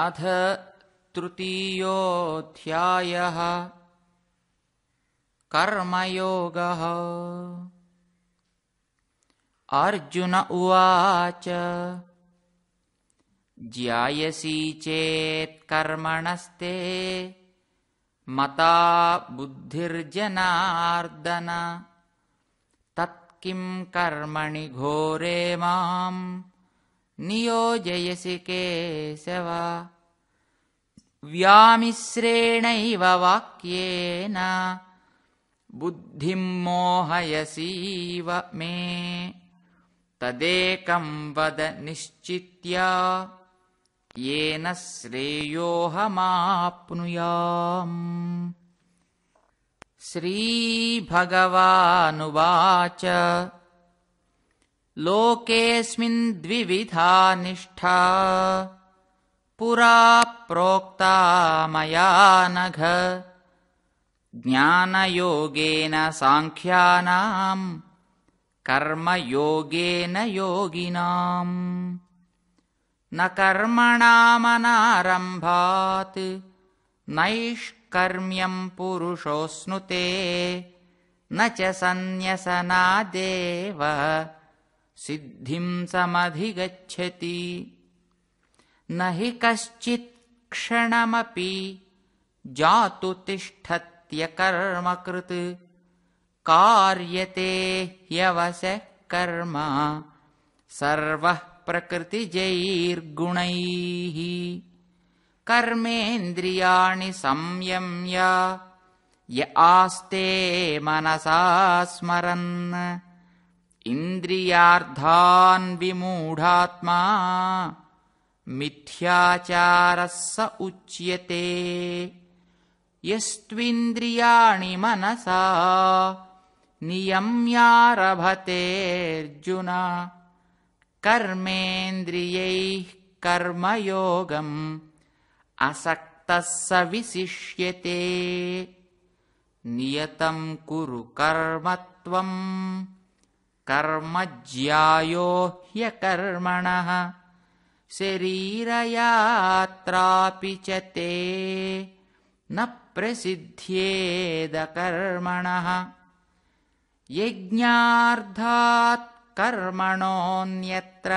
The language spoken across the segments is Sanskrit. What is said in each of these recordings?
अथ तृतीयोऽध्यायः कर्मयोगः अर्जुन उवाच चेत् चेत्कर्मणस्ते मता बुद्धिर्जनार्दन तत्किं कर्मणि घोरे माम् नियोजयसि केशवा व्यामिश्रेणैव वाक्येन बुद्धिं मोहयसीव मे तदेकं वद निश्चित्या येन श्रेयोऽहमाप्नुयाम् श्रीभगवानुवाच द्विविधा निष्ठा पुरा प्रोक्ता नघ ज्ञानयोगेन साङ्ख्यानाम् कर्मयोगेन योगिनाम् न कर्मणामनारम्भात् नैष्कर्म्यम् पुरुषोऽस्नुते न च सन्न्यसनादेव सिद्धिं समधिगच्छति न हि कश्चित् क्षणमपि जातु तिष्ठत्य कार्यते ह्यवशः कर्म सर्वः प्रकृतिजैर्गुणैः कर्मेन्द्रियाणि संयम्य य आस्ते मनसा स्मरन् इन्द्रियार्थान्विमूढात्मा मिथ्याचारः स उच्यते यस्त्विन्द्रियाणि मनसा नियम्यारभतेऽर्जुन कर्मेन्द्रियैः कर्मयोगम् असक्तः स विशिष्यते नियतं कुरु कर्मत्वम् कर्म ज्यायो ह्यकर्मणः शरीरयात्रापि च ते न प्रसिद्ध्येदकर्मणः कर्मणोऽन्यत्र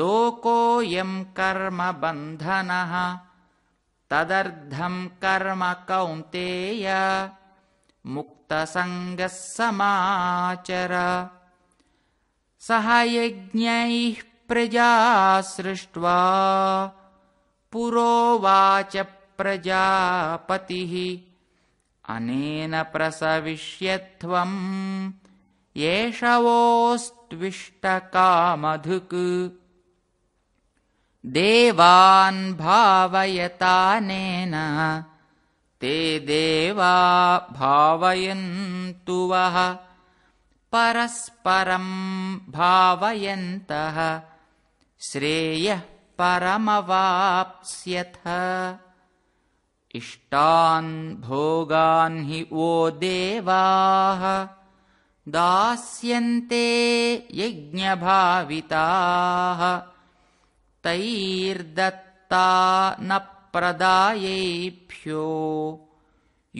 लोकोऽयं कर्मबन्धनः तदर्धं कर्म कौन्तेय मुक्तसङ्गः समाचर यज्ञैः प्रजा सृष्ट्वा पुरोवाच प्रजापतिः अनेन प्रसविष्यध्वम् एषवोऽस्त्विष्टकामधुक् देवान् भावयतानेन ते देवा भावयन्तु वः परस्परं भावयन्तः श्रेयः परमवाप्स्यथ इष्टान् हि वो देवाः दास्यन्ते यज्ञभाविताः तैर्दत्ता न प्रदायेभ्यो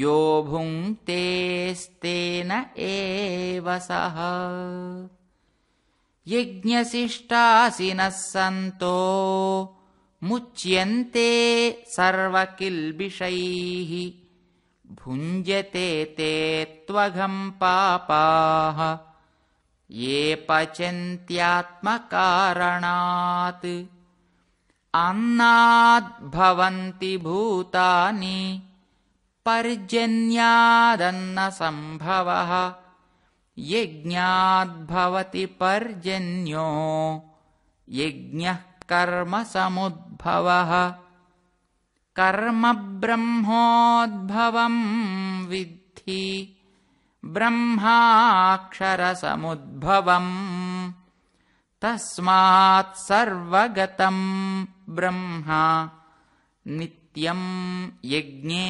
यो भुङ्क्तेस्तेन एव सः यज्ञशिष्टासिनः सन्तो मुच्यन्ते सर्वकिल्बिषैः भुञ्जते ते त्वघम् पापाः ये पचन्त्यात्मकारणात् अन्नाद्भवन्ति भूतानि पर्जन्यादन्नसम्भवः यज्ञाद्भवति पर्जन्यो यज्ञः कर्म समुद्भवः कर्म ब्रह्मोद्भवम् विद्धि ब्रह्माक्षरसमुद्भवम् तस्मात् सर्वगतम् ब्रह्मा नित्यम् यज्ञे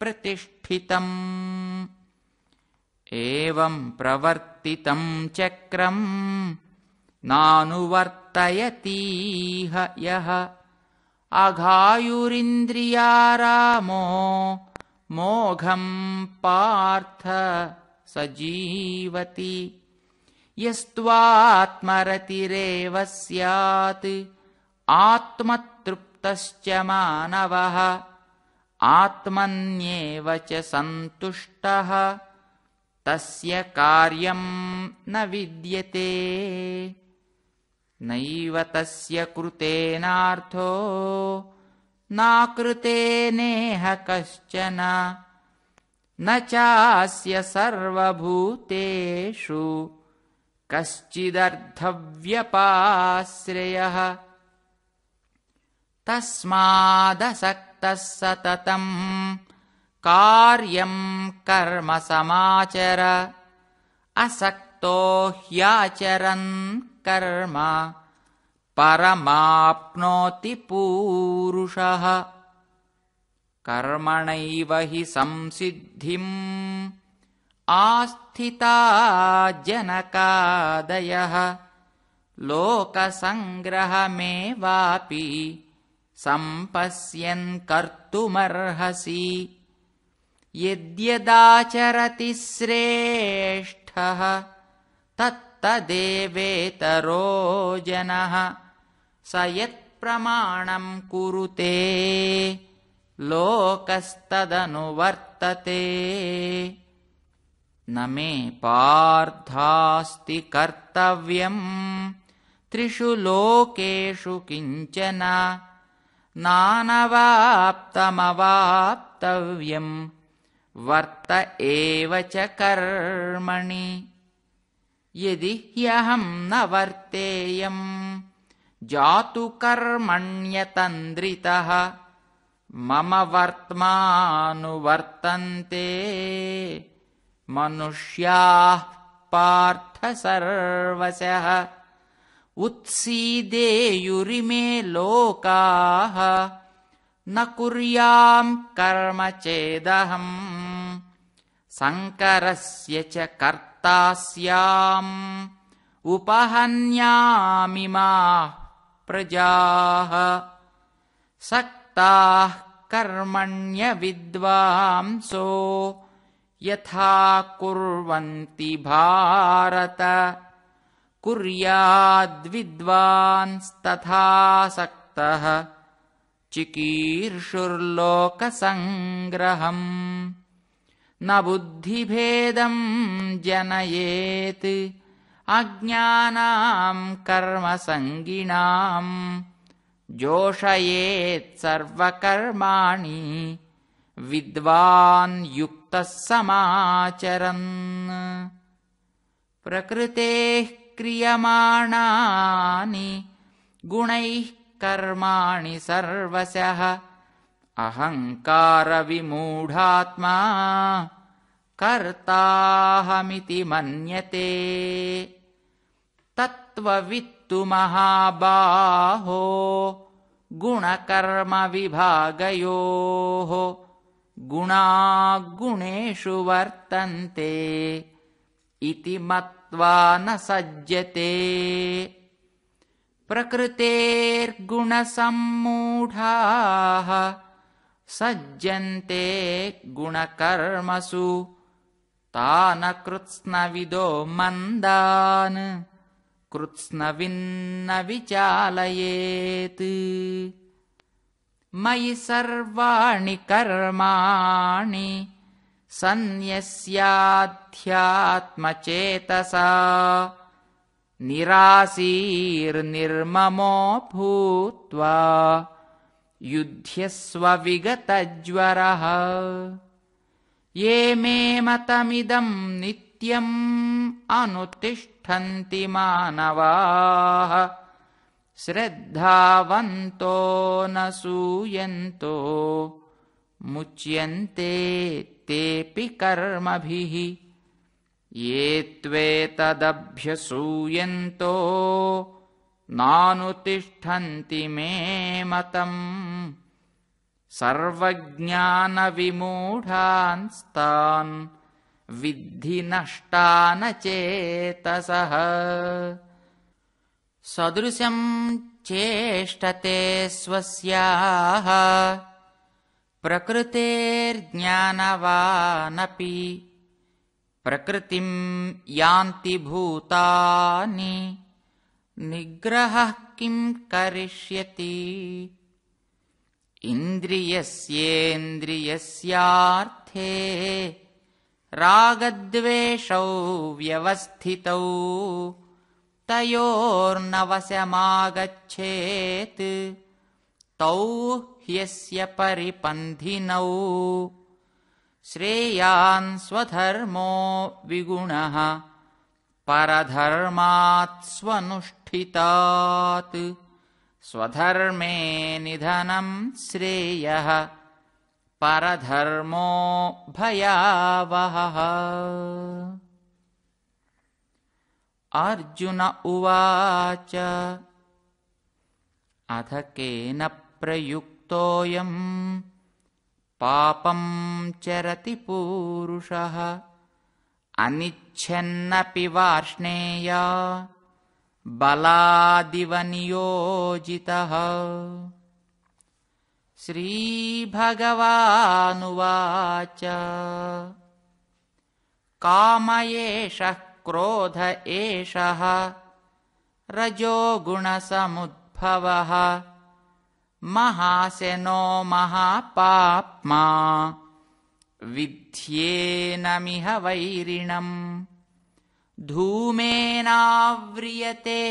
प्रतिष्ठितम् एवम् प्रवर्तितम् चक्रम् नानुवर्तयतीह यः अघायुरिन्द्रियारामो मोघम् पार्थ स जीवति यस्त्वात्मरतिरेव स्यात् आत्मतृप्तश्च मानवः आत्मन्येव च सन्तुष्टः तस्य कार्यम् न विद्यते नैव तस्य कृतेनार्थो नाकृतेनेह कश्चन न चास्य सर्वभूतेषु कश्चिदर्थव्यपाश्रयः तस्मादसक्तः सततम् कार्यम् कर्म समाचर असक्तो ह्याचरन् कर्म परमाप्नोति पूरुषः कर्मणैव हि संसिद्धिम् जनकादयः लोकसङ्ग्रहमेवापि कर्तुमर्हसि यद्यदाचरति श्रेष्ठः तत्तदेवेतरो जनः स यत्प्रमाणम् कुरुते लोकस्तदनुवर्तते न मे पार्थास्ति कर्तव्यम् त्रिषु लोकेषु किञ्चन नानवाप्तमवाप्तव्यम् वर्त एव च कर्मणि यदि ह्यहम् न वर्तेयम् जातुकर्मण्यतन्द्रितः मम वर्त्मानुवर्तन्ते मनुष्याः पार्थसर्वशः उत्सीदेयुरिमे लोकाः न कुर्याम् कर्म चेदहम् सङ्करस्य च कर्तास्याम् उपहन्यामि मा प्रजाः सक्ताः कर्मण्यविद्वांसो यथा कुर्वन्ति भारत कुर्याद्विद्वांस्तथासक्तः चिकीर्षुर्लोकसङ्ग्रहम् न बुद्धिभेदम् जनयेत् अज्ञानाम् कर्मसङ्गिणाम् सर्वकर्माणि विद्वान् युक्तः समाचरन् प्रकृतेः क्रियमाणानि गुणैः कर्माणि सर्वशः अहङ्कारविमूढात्मा कर्ताहमिति मन्यते तत्त्ववित्तु महाबाहो गुणकर्मविभागयोः गुणागुणेषु वर्तन्ते इति मत्वा न सज्जते प्रकृतेर्गुणसम्मूढाः सज्जन्ते गुणकर्मसु तान कृत्स्नविदो मन्दान् कृत्स्नविन्न विचालयेत् मयि सर्वाणि कर्माणि सन्न्यस्याध्यात्मचेतसा निरासीर्निर्ममोऽभूत्वा युध्यस्वविगतज्वरः ये मे मतमिदम् नित्यम् अनुतिष्ठन्ति मानवाः श्रद्धावन्तो न सूयन्तो मुच्यन्ते तेऽपि कर्मभिः ये त्वेतदभ्यसूयन्तो नानुतिष्ठन्ति मे मतम् सर्वज्ञानविमूढान्स्तान् विद्धि चेतसह सदृशम् चेष्टते स्वस्याः प्रकृतेर्ज्ञानवानपि प्रकृतिम् भूतानि निग्रहः किम् करिष्यति इन्द्रियस्येन्द्रियस्यार्थे रागद्वेषौ व्यवस्थितौ तयोर्नवशमागच्छेत् तौ यस्य परिपन्थिनौ स्वधर्मो विगुणः स्वनुष्ठितात् स्वधर्मे निधनम् श्रेयः परधर्मो भयावहः अर्जुन उवाच अधकेन केन प्रयुक् तोऽयं पापं चरति पूरुषः अनिच्छन्नपि वार्ष्णेया बलादिवनियोजितः श्रीभगवानुवाच काम एषः क्रोध एषः रजोगुणसमुद्भवः महाशनो महापाप्मा विध्येनमिह वैरिणम् धूमेनाव्रियते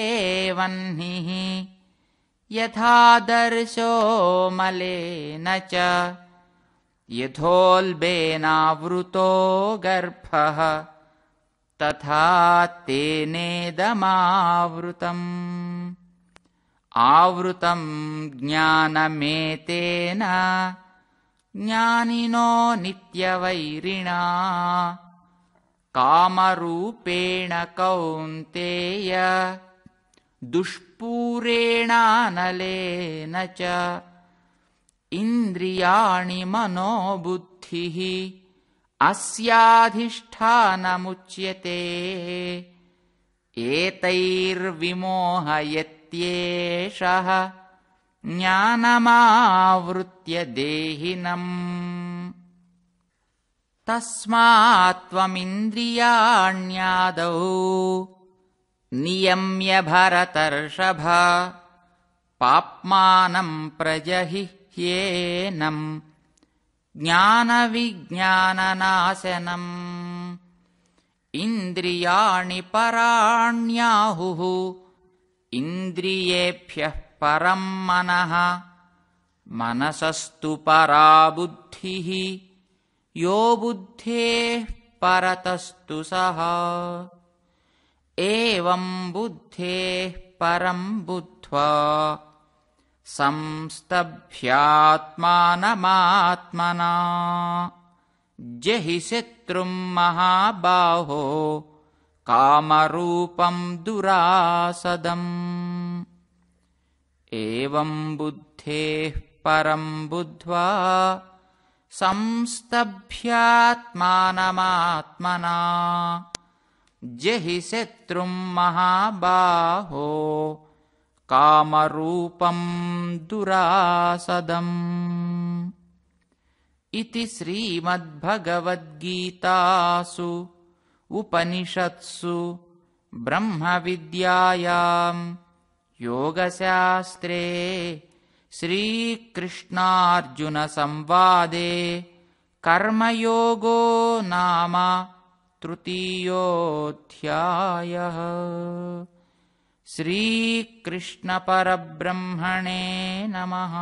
वह्निः यथा मलेन च यथोल्बेनावृतो गर्भः तथा तेनेदमावृतम् आवृतम् ज्ञानमेतेन ज्ञानिनो नित्यवैरिणा कामरूपेण कौन्तेय दुष्पूरेणानलेन च इन्द्रियाणि मनोबुद्धिः अस्याधिष्ठानमुच्यते एतैर्विमोहयत् ज्ञानमावृत्य देहिनम् तस्मात् त्वमिन्द्रियाण्यादौ नियम्य भरतर्षभ पाप्मानम् प्रजहिह्येनम् ज्ञानविज्ञाननाशनम् इन्द्रियाणि पराण्याहुः इन्द्रियेभ्यः परं मनः मनसस्तु परा बुद्धिः यो बुद्धेः परतस्तु सः एवं बुद्धेः परं बुद्ध्वा संस्तभ्यात्मानमात्मना शत्रुं महाबाहो कामरूपं दुरासदम् एवं बुद्धेः परं बुद्ध्वा संस्तभ्यात्मानमात्मना जहि शत्रुं महाबाहो कामरूपं दुरासदम् इति श्रीमद्भगवद्गीतासु उपनिषत्सु ब्रह्मविद्यायाम् योगशास्त्रे श्रीकृष्णार्जुनसंवादे कर्मयोगो नाम तृतीयोऽध्यायः श्रीकृष्णपरब्रह्मणे नमः